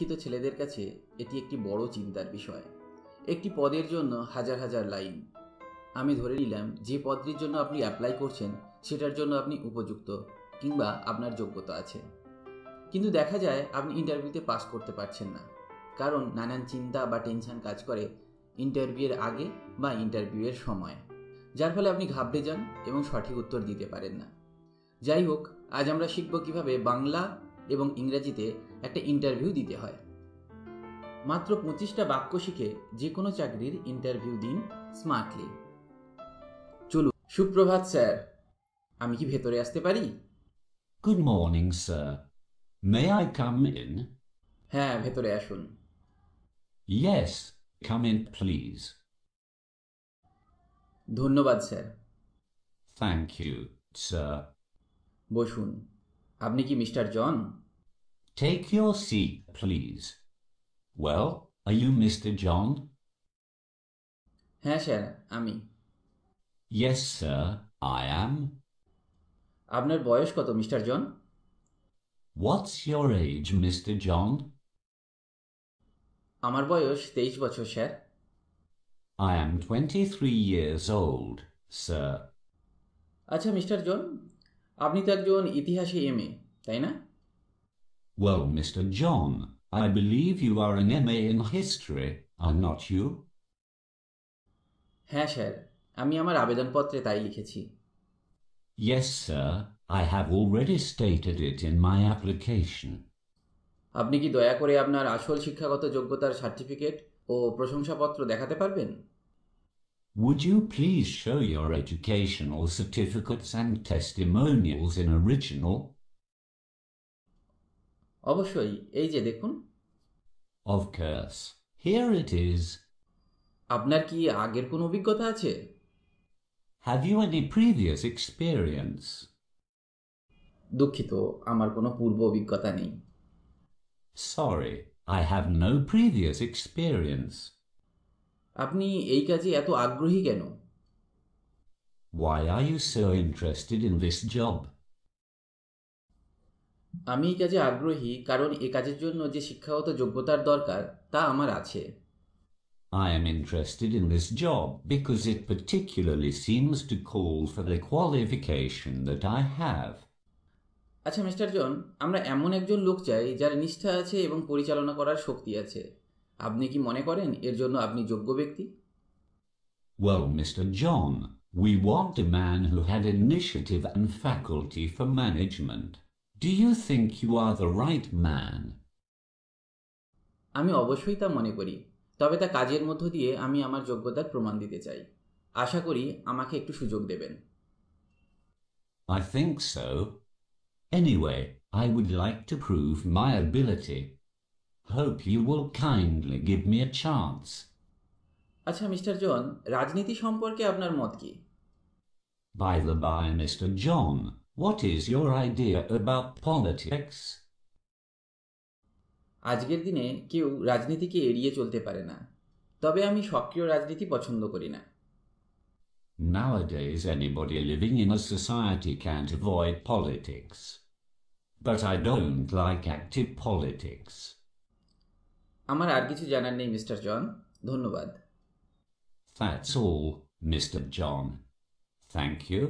শিক্ষিত ছেলেদের কাছে এটি একটি বড় চিন্তার বিষয় একটি পদের জন্য হাজার হাজার লাইন আমি ধরে নিলাম যে পদটির জন্য আপনি অ্যাপ্লাই করছেন সেটার জন্য আপনি উপযুক্ত কিংবা আপনার যোগ্যতা আছে কিন্তু দেখা যায় আপনি ইন্টারভিউতে পাস করতে পারছেন না কারণ নানান চিন্তা বা টেনশন কাজ করে ইন্টারভিউয়ের আগে বা ইন্টারভিউয়ের সময় যার ফলে আপনি ঘাবড়ে যান এবং সঠিক উত্তর দিতে পারেন না যাই হোক আজ আমরা শিখব কিভাবে বাংলা এবং ইংরেজিতে একটা ইন্টারভিউ দিতে হয় মাত্র পঁচিশটা বাক্য শিখে যে কোনো চাকরির ইন্টারভিউ দিন স্মার্টলি চলুন সুপ্রভাত স্যার আমি কি ভেতরে আসতে পারি good morning sir may I come in হ্যাঁ ভেতরে আসুন ইয়েস কাম ইন প্লিজ ধন্যবাদ স্যার থ্যাংক ইউ স্যার বসুন আপনি কি mister John take your seat please well are you mister John হ্যাঁ স্যার আমি ইয়েস স্যার আই অ্যাম আপনার বয়স কত mister John what's your age mister John আমার বয়স তেইশ বছর sir I am twenty three years old sir আচ্ছা মিস্টার জন আপনি তো একজন ইতিহাসে এম এ তাই না Well, Mr. John, I believe you are an MA in history, are not you? হ্যাঁ স্যার আমি আমার আবেদনপত্রে তাই লিখেছি Yes, sir. I have already stated it in my application. আপনি কি দয়া করে আপনার আসল শিক্ষাগত যোগ্যতার সার্টিফিকেট ও প্রশংসাপত্র দেখাতে পারবেন Would you please show your educational certificates and testimonials in original? অবশ্যই এই যে দেখুন Of course. Here it is. আপনার কি আগের কোনো অভিজ্ঞতা আছে Have you any previous experience? দুঃখিত আমার কোনো পূর্ব অভিজ্ঞতা নেই sorry I have no previous experience. আপনি এই কাজে এত আগ্রহী কেন Why are you so interested in this job? আমি এই কাজে আগ্রহী কারণ এ কাজের জন্য যে শিক্ষাগত যোগ্যতার দরকার তা আমার আছে I am interested in this job because it particularly seems to call for the qualification that I have. আচ্ছা মিস্টার জন আমরা এমন একজন লোক চাই যার নিষ্ঠা আছে এবং পরিচালনা করার শক্তি আছে আপনি কি মনে করেন এর জন্য আপনি যোগ্য ব্যক্তি Well, Mr. John, we want a man who had initiative and faculty for management. Do you think you are the right man? আমি অবশ্যই তা মনে করি তবে তা কাজের মধ্য দিয়ে আমি আমার যোগ্যতার প্রমাণ দিতে চাই আশা করি আমাকে একটু সুযোগ দেবেন I think so. Anyway, I would like to prove my ability Hope you will kindly give me a chance. আচ্ছা মিস্টার জন রাজনীতি সম্পর্কে আপনার মত কি By the by, Mr. John, what is your idea about politics? আজকের দিনে কেউ রাজনীতিকে এড়িয়ে চলতে পারে না তবে আমি সক্রিয় রাজনীতি পছন্দ করি না Nowadays, anybody living in a society can't avoid politics. But I don't like active politics. আমার আর কিছু জানার নেই মিস্টার জন ধন্যবাদ That's all, Mr. John. Thank you.